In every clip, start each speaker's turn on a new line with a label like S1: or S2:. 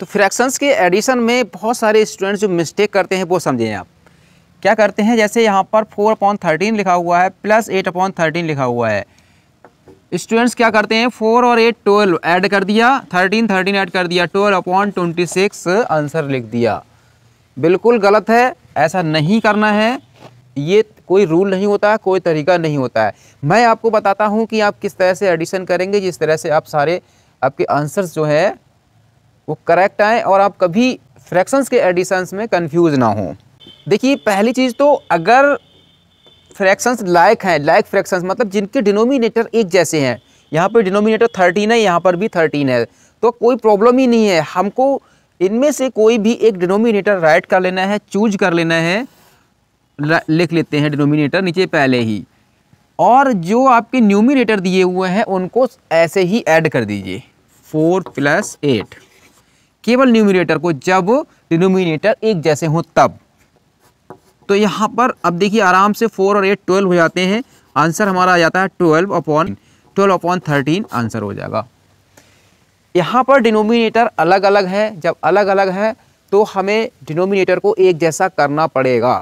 S1: तो फ्रैक्शंस के एडिशन में बहुत सारे स्टूडेंट्स जो मिस्टेक करते हैं वो समझें आप क्या करते हैं जैसे यहाँ पर फोर अपॉन थर्टीन लिखा हुआ है प्लस एट अपॉन थर्टीन लिखा हुआ है स्टूडेंट्स क्या करते हैं फोर और एट ट्वेल्व ऐड कर दिया थर्टीन थर्टीन ऐड कर दिया twelve upon twenty six answer लिख दिया बिल्कुल गलत है ऐसा नहीं करना है ये कोई रूल नहीं होता है कोई तरीका नहीं होता है मैं आपको बताता हूँ कि आप किस तरह से एडिशन करेंगे जिस तरह से आप सारे आपके आंसर्स जो है वो करेक्ट आएँ और आप कभी फ्रैक्शंस के एडिशंस में कंफ्यूज ना हो देखिए पहली चीज़ तो अगर फ्रैक्शंस लाइक हैं लाइक फ्रैक्शंस मतलब जिनके डिनोमिनेटर एक जैसे हैं यहाँ पर डिनोमिनेटर थर्टीन है यहाँ पर भी थर्टीन है तो कोई प्रॉब्लम ही नहीं है हमको इनमें से कोई भी एक डिनोमिनेटर राइट कर लेना है चूज कर लेना है लिख लेते हैं डिनोमिनेटर नीचे पहले ही और जो आपके न्यूमिनेटर दिए हुए हैं उनको ऐसे ही ऐड कर दीजिए फोर प्लस एट केवल न्यूमिनेटर को जब डिनोमिनेटर एक जैसे हों तब तो यहाँ पर अब देखिए आराम से फोर और एट ट्वेल्व हो जाते हैं आंसर हमारा आ जाता है twelve upon twelve upon thirteen answer हो जाएगा यहाँ पर डिनोमिनेटर अलग अलग है जब अलग अलग है तो हमें डिनोमिनेटर को एक जैसा करना पड़ेगा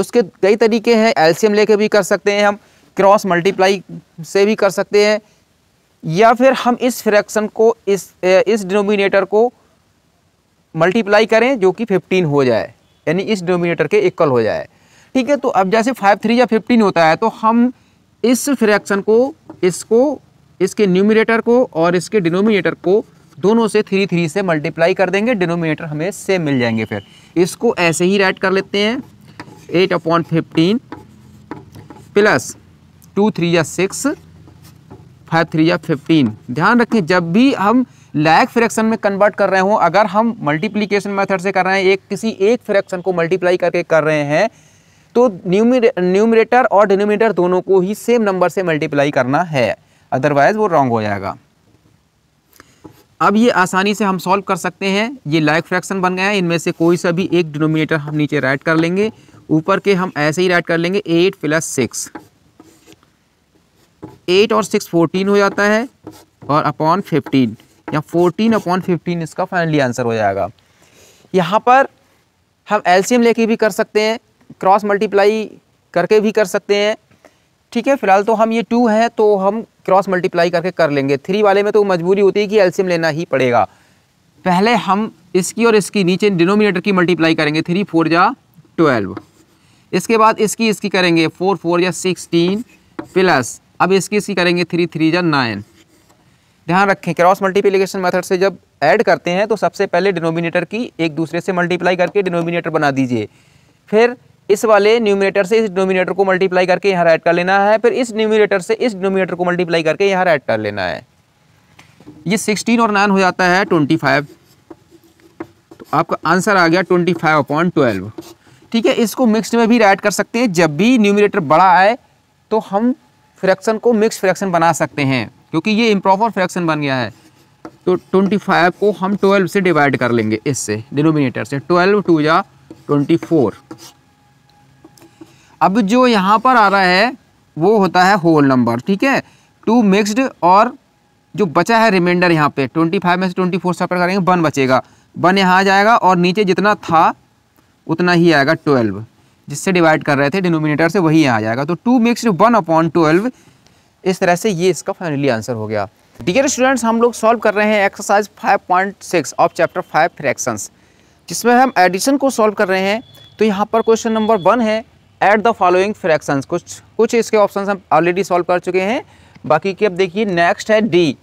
S1: उसके कई तरीके हैं एल्शियम लेके भी कर सकते हैं हम क्रॉस मल्टीप्लाई से भी कर सकते हैं या फिर हम इस फ्रैक्शन को इस इस डिनोमिनेटर को मल्टीप्लाई करें जो कि 15 हो जाए यानी इस डिनोमिनेटर के इक्वल हो जाए ठीक है तो अब जैसे फाइव थ्री या फिफ्टीन होता है तो हम इस फ्रैक्शन को इसको इसके न्यूमिनेटर को और इसके डिनोमिनेटर को दोनों से थ्री थ्री से मल्टीप्लाई कर देंगे डिनोमिनेटर हमें सेम मिल जाएंगे फिर इसको ऐसे ही राइट कर लेते हैं eight upon fifteen plus two three या सिक्स फाइव थ्री या फिफ्टीन ध्यान रखें जब भी हम लैग फ्रैक्शन में कन्वर्ट कर रहे हों अगर हम मल्टीप्लीकेशन मेथड से कर रहे हैं एक किसी एक फ्रैक्शन को मल्टीप्लाई करके कर रहे हैं तो न्यूमिनेटर और डिनोमिनेटर दोनों को ही सेम नंबर से मल्टीप्लाई करना है अदरवाइज़ वो रॉन्ग हो जाएगा अब ये आसानी से हम सॉल्व कर सकते हैं ये लाइक फ्रैक्शन बन गया है इनमें से कोई सा भी एक डिनोमिनेटर हम नीचे राइट कर लेंगे ऊपर के हम ऐसे ही राइट कर लेंगे एट प्लस सिक्स एट और सिक्स फोर्टीन हो जाता है और अपॉन फिफ्टीन या फोर्टीन अपॉन फिफ्टीन इसका फाइनली आंसर हो जाएगा यहाँ पर हम एलसीएम लेके भी कर सकते हैं क्रॉस मल्टीप्लाई करके भी कर सकते हैं ठीक है फिलहाल तो हम ये टू हैं तो हम क्रॉस मल्टीप्लाई करके कर लेंगे थ्री वाले में तो मजबूरी होती है कि एलसीएम लेना ही पड़ेगा पहले हम इसकी और इसकी नीचे डिनोमिनेटर की मल्टीप्लाई करेंगे थ्री फोर या ट्वेल्व इसके बाद इसकी इसकी करेंगे फोर फोर या सिक्सटीन प्लस अब इसकी इसकी करेंगे थ्री थ्री या नाइन ध्यान रखें क्रॉस मल्टीप्लीकेशन मेथड से जब ऐड करते हैं तो सबसे पहले डिनोमिनेटर की एक दूसरे से मल्टीप्लाई करके डिनोमिनेटर बना दीजिए फिर इस वाले न्यूमिनेटर से इस डिनोमिनेटर को मल्टीप्लाई करके यहाँ ऐड कर लेना है फिर इस न्यूमिनेटर से इस डिनोमिनेटर को मल्टीप्लाई करके यहाँ ऐड कर लेना है ये सिक्सटीन और नाइन हो जाता है ट्वेंटी फाइव तो आपका आंसर आ गया ट्वेंटी फाइव अपॉइंट ट्वेल्व ठीक है इसको मिक्सड में भी ऐड कर सकते हैं जब भी न्यूमिनेटर बड़ा आए तो हम फ्रैक्शन को मिक्स फ्रैक्शन बना सकते हैं क्योंकि ये इम्प्रॉपर फ्रैक्शन बन गया है तो 25 को हम 12 से डिवाइड कर लेंगे इससे डिनोमिनेटर से 12 टू या 24 अब जो यहाँ पर आ रहा है वो होता है होल नंबर ठीक है टू मिक्सड और जो बचा है रिमाइंडर यहाँ पे 25 में से 24 सफर करेंगे वन बचेगा वन यहाँ आ जाएगा और नीचे जितना था उतना ही आएगा ट्वेल्व जिससे डिवाइड कर रहे थे डिनोमिनेटर से वही यहाँ आ जाएगा तो two mix one upon twelve इस तरह से ये इसका फाइनली आंसर हो गया डियर स्टूडेंट्स हम लोग सॉल्व कर रहे हैं एक्सरसाइज 5.6 ऑफ चैप्टर 5 फ्रैक्शंस जिसमें हम एडिशन को सॉल्व कर रहे हैं तो यहाँ पर क्वेश्चन नंबर वन है एट द फॉलोइंग फ्रैक्शंस कुछ कुछ इसके ऑप्शन हम ऑलरेडी सॉल्व कर चुके हैं बाकी के अब देखिए नेक्स्ट है डी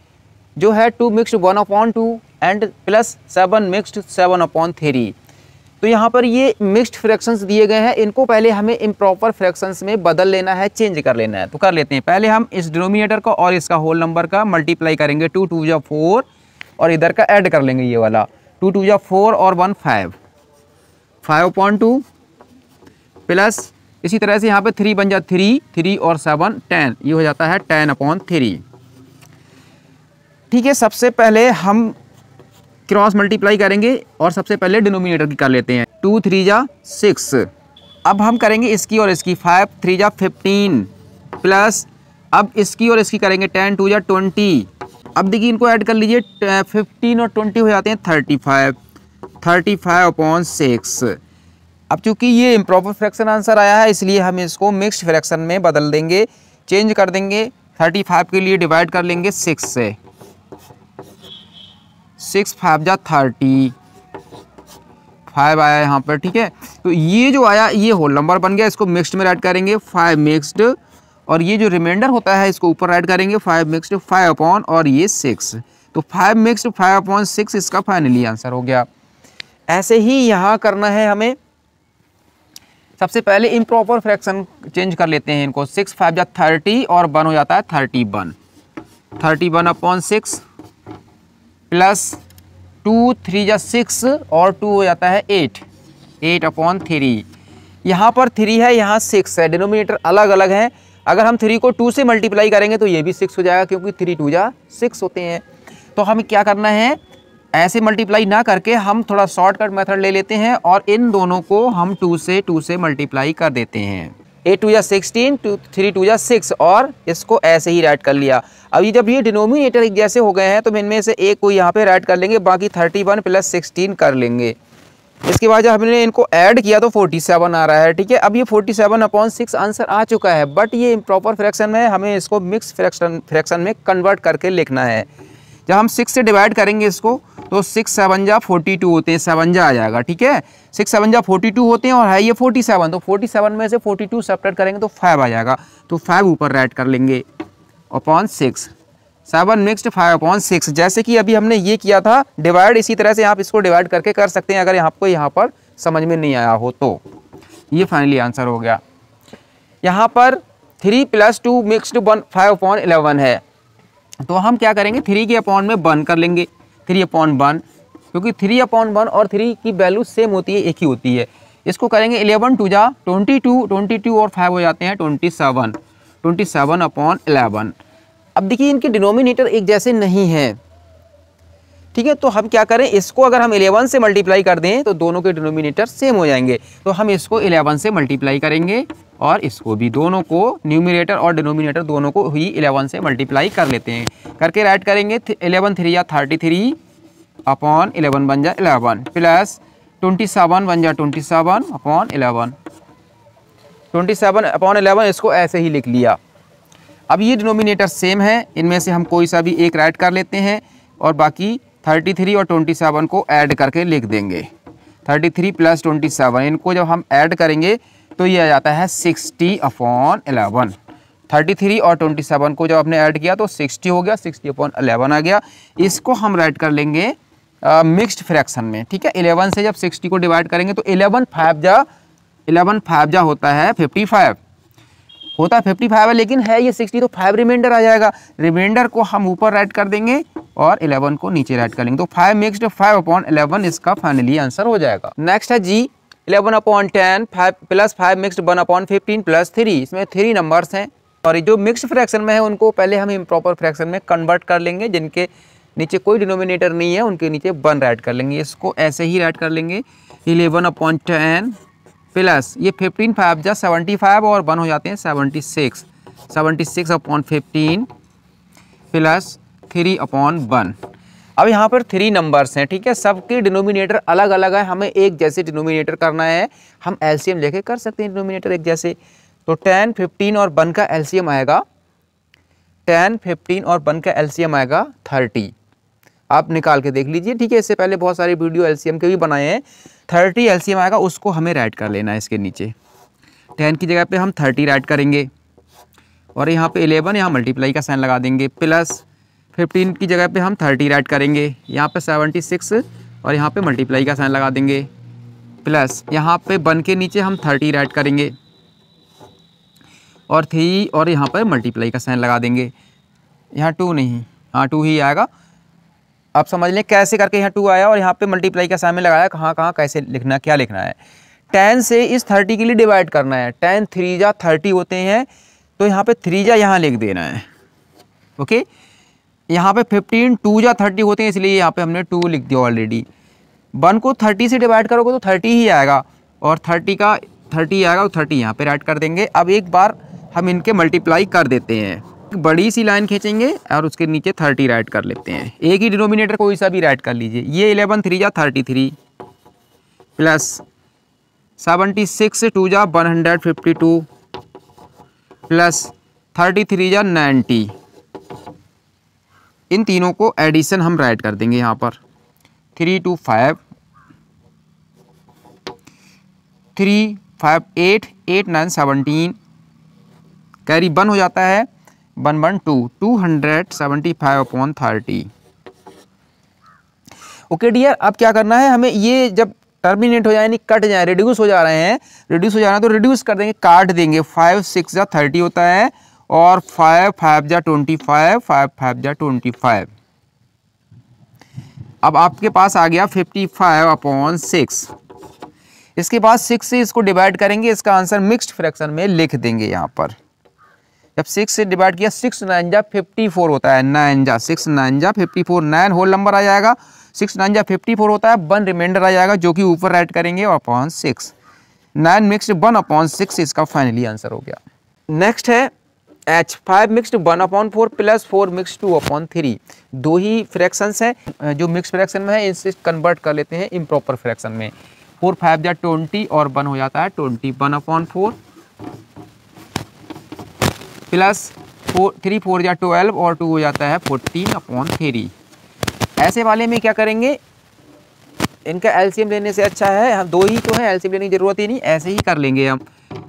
S1: जो है two mixed one upon two and plus seven mixed seven upon three तो यहाँ पर ये मिक्स्ड फ्रैक्शंस दिए गए हैं इनको पहले हमें इम्प्रॉपर फ्रैक्शंस में बदल लेना है चेंज कर लेना है तो कर लेते हैं पहले हम इस डिनोमिनेटर का और इसका होल नंबर का मल्टीप्लाई करेंगे टू टू या फोर और इधर का ऐड कर लेंगे ये वाला टू टू या फोर और one five five point two plus इसी तरह से यहाँ पर थ्री बन जाए थ्री थ्री और सेवन टेन ये हो जाता है टेन अपॉन थ्री ठीक है सबसे पहले हम क्रॉस मल्टीप्लाई करेंगे और सबसे पहले डिनोमिनेटर की कर लेते हैं टू थ्री जा सिक्स अब हम करेंगे इसकी और इसकी फाइव थ्री जा फिफ्टीन प्लस अब इसकी और इसकी करेंगे टेन टू जा ट्वेंटी अब देखिए इनको ऐड कर लीजिए फिफ्टीन eh, और ट्वेंटी हो जाते हैं thirty five thirty five upon six अब चूंकि ये इम्प्रॉपर फ्रैक्शन आंसर आया है इसलिए हम इसको मिक्स्ड फ्रैक्शन में बदल देंगे चेंज कर देंगे थर्टी फाइव के लिए डिवाइड कर लेंगे सिक्स से सिक्स फाइव जा थर्टी फाइव आया यहाँ पर ठीक है तो ये जो आया ये होल नंबर बन गया इसको मिक्सड में ऐड करेंगे फाइव मिक्सड और ये जो रिमाइंडर होता है इसको ऊपर ऐड करेंगे फाइव मिक्सड फाइव अपॉन और ये सिक्स तो five mixed five upon six इसका फाइनली आंसर हो गया ऐसे ही यहाँ करना है हमें सबसे पहले इम्प्रॉपर फ्रैक्शन चेंज कर लेते हैं इनको सिक्स फाइव या थर्टी और वन हो जाता है thirty one thirty one upon six plus two three या सिक्स और टू हो जाता है एट एट अपॉन थ्री यहाँ पर थ्री है यहाँ सिक्स है डिनोमिनेटर अलग अलग है अगर हम थ्री को टू से मल्टीप्लाई करेंगे तो ये भी सिक्स हो जाएगा क्योंकि थ्री टू या सिक्स होते हैं तो हमें क्या करना है ऐसे मल्टीप्लाई ना करके हम थोड़ा शॉर्टकट मेथड ले लेते हैं और इन दोनों को हम टू से टू से मल्टीप्लाई कर देते हैं एट टू या सिक्सटीन टू थ्री टू या सिक्स और इसको ऐसे ही राइट कर लिया अभी जब ये डिनोमिनेटर एक जैसे हो गए हैं तो इनमें से एक को यहाँ पे राइट कर लेंगे बाकी थर्टी वन प्लस सिक्सटीन कर लेंगे इसके बाद जब हमने इनको ऐड किया तो फोर्टी सेवन आ रहा है ठीक है अब ये forty seven upon six answer आ चुका है बट ये प्रॉपर फ्रैक्शन है हमें इसको मिक्स फ्रैक्शन फ्रैक्शन में कन्वर्ट करके लिखना है जब हम सिक्स से डिवाइड करेंगे इसको तो सिक्स सेवनजा फोर्टी टू होते हैं सेवनजा आ जाएगा ठीक है सिक्स सेवनजा फोर्टी टू होते हैं और है ये फोर्टी सेवन तो फोर्टी सेवन में से फोर्टी टू सेपरेट करेंगे तो फाइव आ जाएगा तो फाइव ऊपर राइट कर लेंगे upon six seven mixed five upon six जैसे कि अभी हमने ये किया था डिवाइड इसी तरह से आप इसको डिवाइड करके कर सकते हैं अगर आपको यहाँ पर समझ में नहीं आया हो तो ये फाइनली आंसर हो गया यहाँ पर three plus two mixed one five upon eleven है तो हम क्या करेंगे थ्री के अपॉन में वन कर लेंगे थ्री अपॉन वन क्योंकि थ्री अपॉन वन और थ्री की वैल्यू सेम होती है एक ही होती है इसको करेंगे इलेवन टू जा ट्वेंटी टू ट्वेंटी टू और फाइव हो जाते हैं twenty seven twenty seven upon eleven अब देखिए इनके डिनोमिनेटर एक जैसे नहीं है ठीक है तो हम क्या करें इसको अगर हम इलेवन से मल्टीप्लाई कर दें तो दोनों के डिनोमिनेटर सेम हो जाएंगे तो हम इसको इलेवन से मल्टीप्लाई करेंगे और इसको भी दोनों को न्यूमिनेटर और डिनोमिनेटर दोनों को ही इलेवन से मल्टीप्लाई कर लेते हैं करके राइट करेंगे इलेवन थ्री या थर्टी थ्री अपॉन इलेवन बन जाए इलेवन प्लस ट्वेंटी सेवन बन जा twenty seven upon eleven twenty seven upon eleven इसको ऐसे ही लिख लिया अब ये डिनोमिनेटर सेम है इनमें से हम कोई सा भी एक राइट कर लेते हैं और बाकी थर्टी थ्री और ट्वेंटी सेवन को ऐड करके लिख देंगे thirty three plus twenty seven इनको जब हम ऐड करेंगे तो ये आ जाता है sixty upon eleven thirty three और ट्वेंटी सेवन को जब आपने ऐड किया तो सिक्सटी हो गया सिक्सटी अपॉन अलेवन आ गया इसको हम राइट कर लेंगे मिक्स्ड फ्रैक्शन में ठीक है इलेवन से जब सिक्सटी को डिवाइड करेंगे तो इलेवन फाइव जा इलेवन फाइव जा होता है फिफ्टी फाइव होता है फिफ्टी फाइव है लेकिन है ये सिक्सटी तो फाइव रिमाइंडर आ जाएगा रिमाइंडर को हम ऊपर राइट कर देंगे और इलेवन को नीचे राइट कर लेंगे तो five mixed five upon eleven इसका फाइनली आंसर हो जाएगा नेक्स्ट है G eleven upon ten five plus five mixed one upon fifteen plus three इसमें थ्री नंबर्स हैं और जो मिक्स फ्रैक्शन में है उनको पहले हम इम्प्रॉपर फ्रैक्शन में कन्वर्ट कर लेंगे जिनके नीचे कोई डिनोमिनेटर नहीं है उनके नीचे वन राइट कर लेंगे इसको ऐसे ही राइट कर लेंगे इलेवन अपॉन टेन प्लस ये फिफ्टीन फाइव जा सेवेंटी फाइव और वन हो जाते हैं seventy six seventy six upon fifteen plus three upon one अब यहाँ पर थ्री नंबर्स हैं ठीक है सबके डिनोमिनेटर अलग अलग है हमें एक जैसे डिनोमिनेटर करना है हम एलसीएम लेके कर सकते हैं डिनोमिनेटर एक जैसे तो टेन फिफ्टीन और वन का एलसीएम आएगा टेन फिफ्टीन और वन का एलसीएम आएगा थर्टी आप निकाल के देख लीजिए ठीक है इससे पहले बहुत सारे वीडियो एलसीएम के भी बनाए हैं थर्टी एलसीएम आएगा उसको हमें राइट कर लेना है इसके नीचे टेन की जगह पर हम थर्टी राइट करेंगे और यहाँ पर इलेवन यहाँ मल्टीप्लाई का साइन लगा देंगे प्लस फिफ्टीन की जगह पे हम थर्टी राइट करेंगे यहाँ पे सेवेंटी सिक्स और यहाँ पे मल्टीप्लाई का साइन लगा देंगे प्लस यहाँ पे वन के नीचे हम थर्टी राइट करेंगे और थ्री और यहाँ पर मल्टीप्लाई का साइन लगा देंगे यहाँ टू नहीं हाँ टू ही आएगा आप समझ लें कैसे करके यहाँ टू आया और यहाँ पे मल्टीप्लाई का साइन लगाया कहाँ कहाँ कैसे लिखना क्या लिखना है टेन से इस थर्टी के लिए डिवाइड करना है टेन थ्री जा थर्टी होते हैं तो यहाँ पे थ्री जा यहाँ लिख देना है ओके यहाँ पे फिफ्टीन टू या थर्टी होते हैं इसलिए यहाँ पे हमने टू लिख दिया ऑलरेडी वन को थर्टी से डिवाइड करोगे तो थर्टी ही आएगा और थर्टी का थर्टी आएगा और तो थर्टी यहाँ पे ऐड कर देंगे अब एक बार हम इनके मल्टीप्लाई कर देते हैं बड़ी सी लाइन खींचेंगे और उसके नीचे थर्टी राइट कर लेते हैं एक ही डिनोमिनेटर कोई सा भी राइट कर लीजिए ये इलेवन थ्री या thirty three plus seventy six two जा one hundred fifty two plus thirty three या नाइन्टी इन तीनों को एडिशन हम राइट कर देंगे यहाँ पर three two five three five eight eight nine seventeen carry one हो जाता है one one two two hundred seventy five upon thirty okay dear अब क्या करना है हमें ये जब टर्मिनेट हो जाए यानी कट जाए रिड्यूस हो जा रहे हैं रिड्यूस हो जा रहे हैं तो रिड्यूस कर देंगे काट देंगे फाइव सिक्स या थर्टी होता है और फाइव फाइव जा ट्वेंटी फाइव फाइव फाइव जा ट्वेंटी फाइव अब आपके पास आ गया फिफ्टी फाइव अपॉन सिक्स इसके बाद सिक्स से इसको डिवाइड करेंगे इसका आंसर मिक्स्ड फ्रैक्शन में लिख देंगे यहाँ पर जब सिक्स से डिवाइड किया सिक्स नाइन जा फिफ्टी फोर होता है नाइन जा सिक्स नाइन जा fifty four nine whole number आ जाएगा सिक्स नाइन जा फिफ्टी फोर होता है वन रिमाइंडर आ जाएगा जो कि ऊपर राइट करेंगे upon six nine mix one upon six इसका फाइनली आंसर हो गया नेक्स्ट है H five mixed one upon four plus four mix two upon three दो ही फ्रैक्शंस हैं जो मिक्स फ्रैक्शन में है इनसे कन्वर्ट कर लेते हैं इम्प्रॉपर फ्रैक्शन में फोर फाइव या ट्वेंटी और वन हो जाता है twenty one upon four plus four three four या ट्वेल्व और टू हो जाता है फोर्टीन अपॉन थ्री ऐसे वाले में क्या करेंगे इनका एलसीएम लेने से अच्छा है हम दो ही तो हैं एलसीएम लेने की ज़रूरत ही नहीं ऐसे ही कर लेंगे हम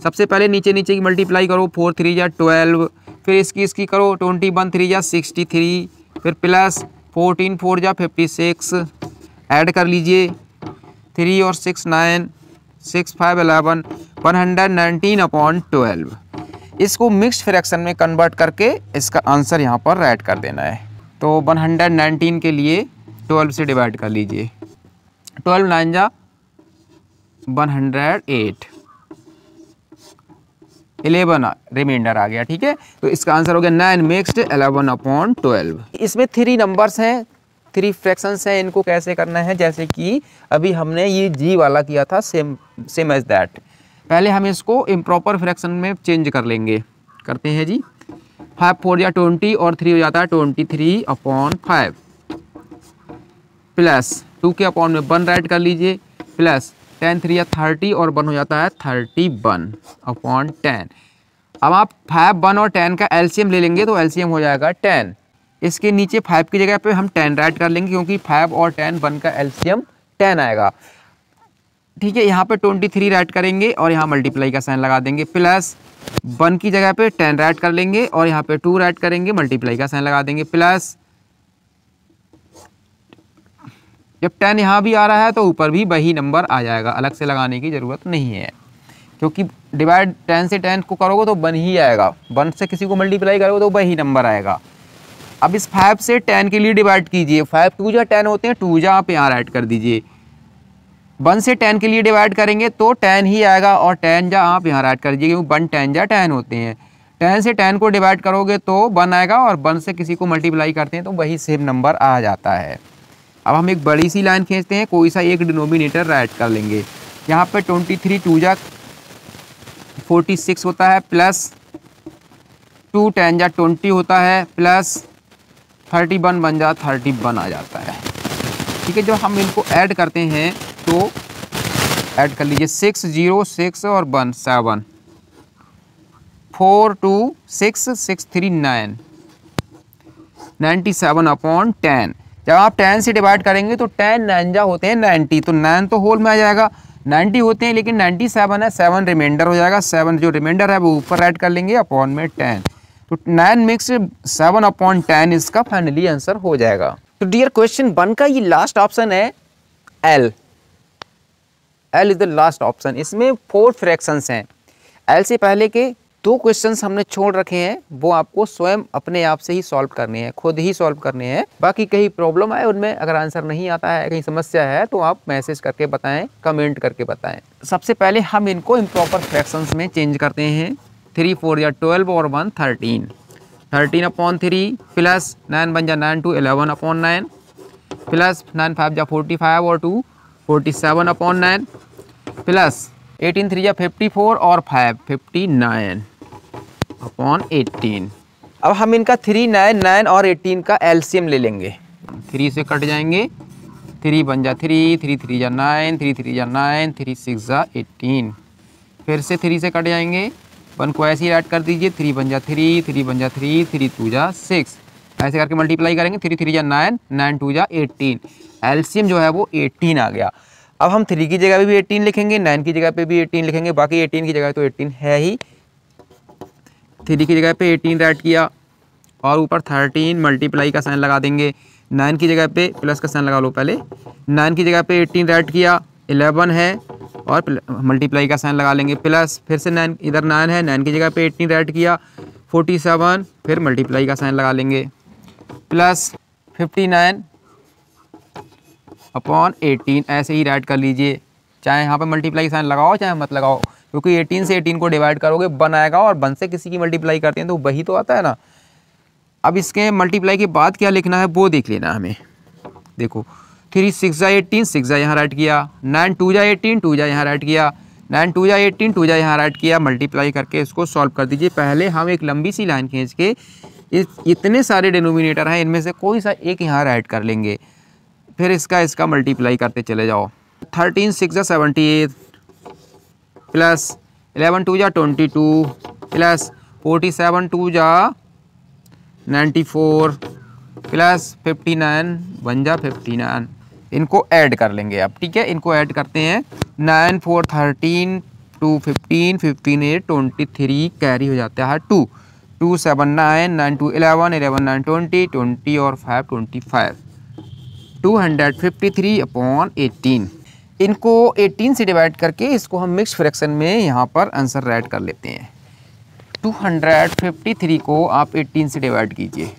S1: सबसे पहले नीचे नीचे की मल्टीप्लाई करो फोर थ्री या ट्वेल्व फिर इसकी इसकी करो ट्वेंटी वन थ्री या सिक्सटी थ्री फिर प्लस फोर्टीन फोर या फिफ्टी सिक्स ऐड कर लीजिए थ्री और six nine six five eleven one hundred nineteen upon twelve इसको मिक्स फ्रैक्शन में कन्वर्ट करके इसका आंसर यहाँ पर राइट कर देना है तो वन हंड्रेड नाइनटीन के लिए ट्वेल्व से डिवाइड कर लीजिए ट्वेल्व नाइन जा one hundred eight eleven reminder आ गया ठीक है तो इसका आंसर हो गया nine mixed eleven upon twelve इसमें थ्री नंबर्स हैं थ्री फ्रैक्शंस हैं इनको कैसे करना है जैसे कि अभी हमने ये जी वाला किया था सेम सेम एज दैट पहले हम इसको इम्प्रॉपर फ्रैक्शन में चेंज कर लेंगे करते हैं जी फाइव फोर या ट्वेंटी और थ्री हो जाता है twenty three upon five plus two के अपॉन में वन राइट कर लीजिए प्लस टेन थ्री या थर्टी और वन हो जाता है थर्टी वन अपॉन टेन अब आप फाइव वन और टेन का एलसीएम ले लेंगे तो एलसीएम हो जाएगा टेन इसके नीचे फाइव की जगह पे हम टेन राइट कर लेंगे क्योंकि फाइव और टेन वन का एलसीएम टेन आएगा ठीक है यहाँ पे ट्वेंटी थ्री राइट करेंगे और यहाँ मल्टीप्लाई का साइन लगा देंगे प्लस वन की जगह पे टेन राइट कर लेंगे और यहाँ पे टू राइट करेंगे मल्टीप्लाई का साइन लगा देंगे प्लस जब टेन यहाँ भी आ रहा है तो ऊपर भी वही नंबर आ जाएगा अलग से लगाने की ज़रूरत नहीं है क्योंकि डिवाइड टेन से टेन को करोगे तो वन ही आएगा वन से किसी को मल्टीप्लाई करोगे तो वही नंबर आएगा अब इस फाइव से टेन के लिए डिवाइड कीजिए फाइव टू जहाँ टेन होते हैं टू जा आप यहाँ ऐड कर दीजिए वन से टेन के लिए डिवाइड करेंगे तो टेन ही आएगा और टेन जहाँ आप यहाँ ऐड कर दीजिए क्योंकि वन टेन जहाँ टेन होते हैं टेन से टेन को डिवाइड करोगे तो वन आएगा और वन से किसी को मल्टीप्लाई करते हैं तो वही सेम नंबर आ जाता है अब हम एक बड़ी सी लाइन खींचते हैं कोई सा एक डिनोमिनेटर राइट कर लेंगे यहाँ पर ट्वेंटी थ्री टू जा फोर्टी सिक्स होता है प्लस टू टेन जा ट्वेंटी होता है प्लस थर्टी वन बन जा थर्टी वन आ जाता है ठीक है जब हम इनको ऐड करते हैं तो ऐड कर लीजिए सिक्स जीरो सिक्स और one seven four two six six three nine ninety seven upon ten जब आप टेन से डिवाइड करेंगे तो टेन नाइनजा होते हैं नाइन्टी तो नाइन तो होल में आ जाएगा नाइन्टी होते हैं लेकिन नाइन्टी सेवन है सेवन रिमाइंडर हो जाएगा सेवन जो रिमाइंडर है वो ऊपर ऐड कर लेंगे अपॉन में टेन तो nine mix seven upon ten इसका फाइनली आंसर हो जाएगा तो डियर क्वेश्चन वन का ये लास्ट ऑप्शन है L L is the last option इसमें फोर फ्रैक्शंस हैं एल से पहले के दो क्वेश्चंस हमने छोड़ रखे हैं वो आपको स्वयं अपने आप से ही सॉल्व करने हैं खुद ही सॉल्व करने हैं बाकी कहीं प्रॉब्लम आए उनमें अगर आंसर नहीं आता है कहीं समस्या है तो आप मैसेज करके बताएं कमेंट करके बताएं सबसे पहले हम इनको इम्प्रॉपर फ्रैक्शंस में चेंज करते हैं थ्री फोर या ट्वेल्व और one thirteen thirteen upon three plus nine one या nine two eleven upon nine plus nine five या फोर्टी फाइव और two forty seven upon nine plus eighteen three या fifty four और five fifty nine upon eighteen अब हम इनका three nine nine और eighteen का एलसीएम ले लेंगे थ्री से कट जाएंगे थ्री बन जा थ्री थ्री थ्री जा नाइन थ्री थ्री जा नाइन थ्री सिक्स जा एटीन फिर से थ्री से कट जाएंगे वन को ऐसे ही ऐड कर दीजिए थ्री बन जा थ्री थ्री बन जा थ्री थ्री टू जा सिक्स ऐसे करके मल्टीप्लाई करेंगे थ्री थ्री जा नाइन नाइन टू जा एटीन एलसीएम जो है वो एटीन आ गया अब हम थ्री की जगह पे भी एटीन लिखेंगे नाइन की जगह पे भी एटीन लिखेंगे बाकी एटीन की जगह तो एटीन है ही थ्री की जगह पे एटीन राइट किया और ऊपर थर्टीन मल्टीप्लाई का साइन लगा देंगे नाइन की जगह पे प्लस का साइन लगा लो पहले नाइन की जगह पे एटीन राइट किया एलेवन है और मल्टीप्लाई का साइन लगा लेंगे प्लस फिर से नाइन इधर नाइन है नाइन की जगह पे एटीन राइट किया फोर्टी सेवन फिर मल्टीप्लाई का साइन लगा लेंगे plus fifty nine upon eighteen ऐसे ही राइट कर लीजिए चाहे यहाँ पर मल्टीप्लाई का साइन लगाओ चाहे मत लगाओ क्योंकि एटीन से एटीन को डिवाइड करोगे वन आएगा और वन से किसी की मल्टीप्लाई करते हैं तो वही तो आता है ना अब इसके मल्टीप्लाई के बाद क्या लिखना है वो देख लेना हमें देखो थ्री सिक्स जा एटीन सिक्स जा यहाँ राइट किया नाइन टू जा एटीन टू जा यहाँ राइट किया नाइन टू जा एटीन टू जा यहाँ राइट किया मल्टीप्लाई करके इसको सॉल्व कर दीजिए पहले हम एक लंबी सी लाइन खींच के इस इतने सारे डिनोमिनेटर हैं इनमें से कोई सा एक यहाँ राइट कर लेंगे फिर इसका इसका मल्टीप्लाई करते चले जाओ थर्टीन सिक्स जा seventy eight plus eleven two जा twenty two plus forty seven two जा ninety four plus fifty nine one जा फिफ्टी नाइन इनको ऐड कर लेंगे आप ठीक है इनको ऐड करते हैं nine four thirteen two fifteen fifteen eight twenty three carry हो जाता है two two seven nine nine two eleven eleven nine twenty twenty और five twenty five two hundred fifty three upon eighteen इनको 18 से divide करके इसको हम mix fraction में यहाँ पर आंसर राइट कर लेते हैं 253 को आप 18 से डिवाइड कीजिए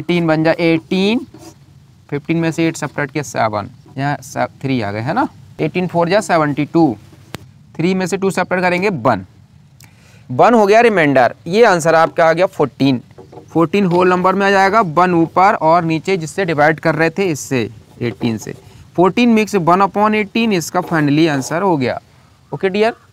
S1: 18 बन जाए 18 15 में से 8 सपरेट किया सेवन यहाँ थ्री आ गए है ना 18 फोर जा सेवेंटी टू थ्री में से टू सप्रेट करेंगे वन वन हो गया रिमाइंडर ये आंसर आपका आ गया फोर्टीन फोर्टीन होल नंबर में आ जाएगा वन ऊपर और नीचे जिससे डिवाइड कर रहे थे इससे एटीन से fourteen mix one upon eighteen इसका फाइनली आंसर हो गया ओके डियर